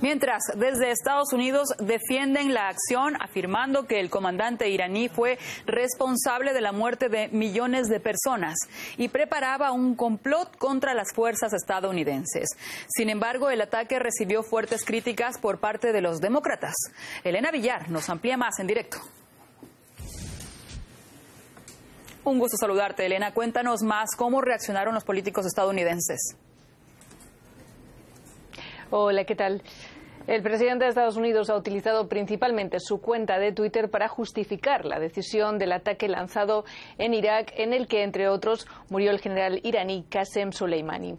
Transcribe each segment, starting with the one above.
Mientras, desde Estados Unidos defienden la acción afirmando que el comandante iraní fue responsable de la muerte de millones de personas y preparaba un complot contra las fuerzas estadounidenses. Sin embargo, el ataque recibió fuertes críticas por parte de los demócratas. Elena Villar nos amplía más en directo. Un gusto saludarte, Elena. Cuéntanos más cómo reaccionaron los políticos estadounidenses. Hola, ¿qué tal? El presidente de Estados Unidos ha utilizado principalmente su cuenta de Twitter para justificar la decisión del ataque lanzado en Irak, en el que, entre otros, murió el general iraní Qasem Soleimani.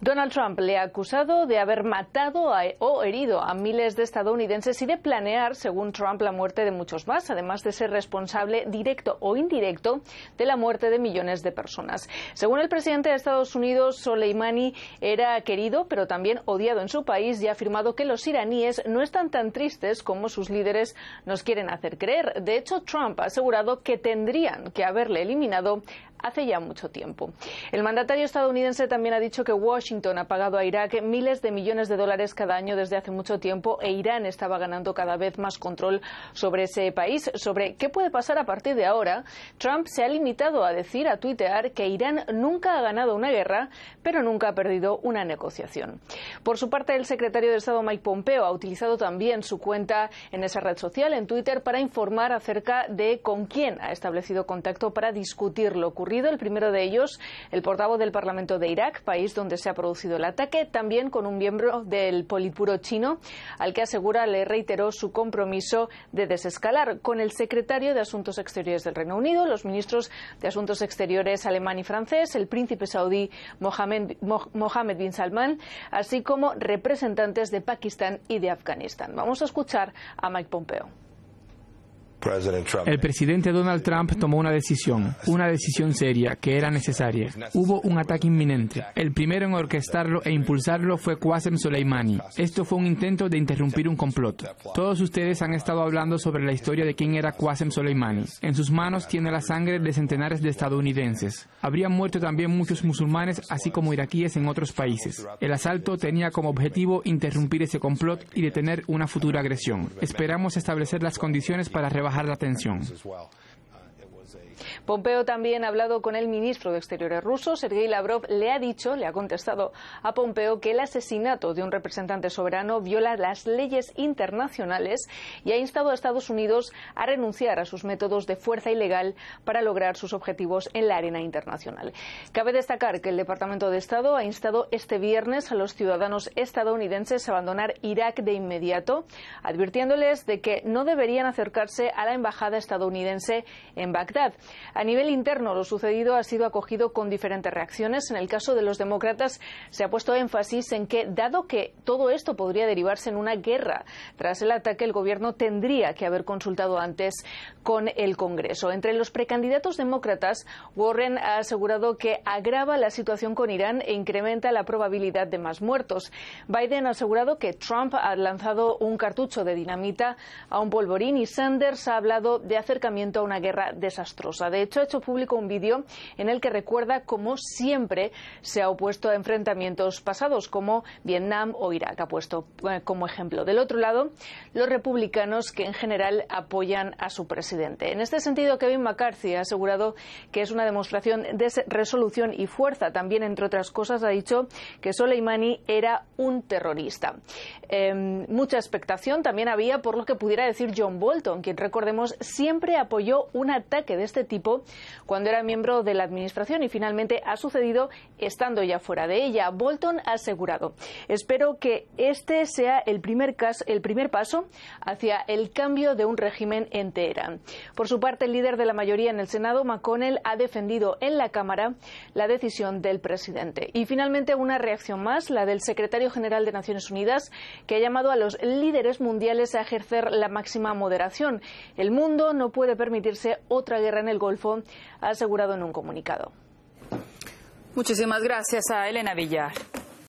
Donald Trump le ha acusado de haber matado o herido a miles de estadounidenses y de planear, según Trump, la muerte de muchos más, además de ser responsable directo o indirecto de la muerte de millones de personas. Según el presidente de Estados Unidos, Soleimani era querido, pero también odiado en su país y ha afirmado que los iraníes no están tan tristes como sus líderes nos quieren hacer creer. De hecho, Trump ha asegurado que tendrían que haberle eliminado hace ya mucho tiempo. El mandatario estadounidense también ha dicho que Washington ha pagado a Irak miles de millones de dólares cada año desde hace mucho tiempo e Irán estaba ganando cada vez más control sobre ese país. Sobre qué puede pasar a partir de ahora, Trump se ha limitado a decir, a tuitear, que Irán nunca ha ganado una guerra, pero nunca ha perdido una negociación. Por su parte, el secretario de Estado Mike Pompeo ha utilizado también su cuenta en esa red social, en Twitter, para informar acerca de con quién ha establecido contacto para discutir lo ocurrido el primero de ellos, el portavoz del Parlamento de Irak, país donde se ha producido el ataque, también con un miembro del polipuro chino, al que asegura le reiteró su compromiso de desescalar. Con el secretario de Asuntos Exteriores del Reino Unido, los ministros de Asuntos Exteriores alemán y francés, el príncipe saudí Mohammed bin Salman, así como representantes de Pakistán y de Afganistán. Vamos a escuchar a Mike Pompeo. El presidente Donald Trump tomó una decisión, una decisión seria, que era necesaria. Hubo un ataque inminente. El primero en orquestarlo e impulsarlo fue Qasem Soleimani. Esto fue un intento de interrumpir un complot. Todos ustedes han estado hablando sobre la historia de quién era Qasem Soleimani. En sus manos tiene la sangre de centenares de estadounidenses. Habrían muerto también muchos musulmanes, así como iraquíes en otros países. El asalto tenía como objetivo interrumpir ese complot y detener una futura agresión. Esperamos establecer las condiciones para rebajar bajar la tensión. Pompeo también ha hablado con el ministro de Exteriores ruso, Sergei Lavrov, le ha dicho, le ha contestado a Pompeo que el asesinato de un representante soberano viola las leyes internacionales y ha instado a Estados Unidos a renunciar a sus métodos de fuerza ilegal para lograr sus objetivos en la arena internacional. Cabe destacar que el Departamento de Estado ha instado este viernes a los ciudadanos estadounidenses a abandonar Irak de inmediato, advirtiéndoles de que no deberían acercarse a la embajada estadounidense en Bagdad. A nivel interno, lo sucedido ha sido acogido con diferentes reacciones. En el caso de los demócratas, se ha puesto énfasis en que, dado que todo esto podría derivarse en una guerra, tras el ataque, el gobierno tendría que haber consultado antes con el Congreso. Entre los precandidatos demócratas, Warren ha asegurado que agrava la situación con Irán e incrementa la probabilidad de más muertos. Biden ha asegurado que Trump ha lanzado un cartucho de dinamita a un polvorín y Sanders ha hablado de acercamiento a una guerra desastrosa. De hecho, ha hecho público un vídeo en el que recuerda cómo siempre se ha opuesto a enfrentamientos pasados como Vietnam o Irak. Ha puesto eh, como ejemplo. Del otro lado, los republicanos que en general apoyan a su presidente. En este sentido, Kevin McCarthy ha asegurado que es una demostración de resolución y fuerza. También, entre otras cosas, ha dicho que Soleimani era un terrorista. Em, mucha expectación también había por lo que pudiera decir John Bolton, quien, recordemos, siempre apoyó un ataque de este tipo cuando era miembro de la Administración y finalmente ha sucedido estando ya fuera de ella. Bolton ha asegurado, espero que este sea el primer, caso, el primer paso hacia el cambio de un régimen entero Por su parte, el líder de la mayoría en el Senado, McConnell, ha defendido en la Cámara la decisión del presidente. Y finalmente, una reacción más, la del secretario general de Naciones Unidas, que ha llamado a los líderes mundiales a ejercer la máxima moderación. El mundo no puede permitirse otra guerra en el Golfo ha asegurado en un comunicado. Muchísimas gracias a Elena Villar.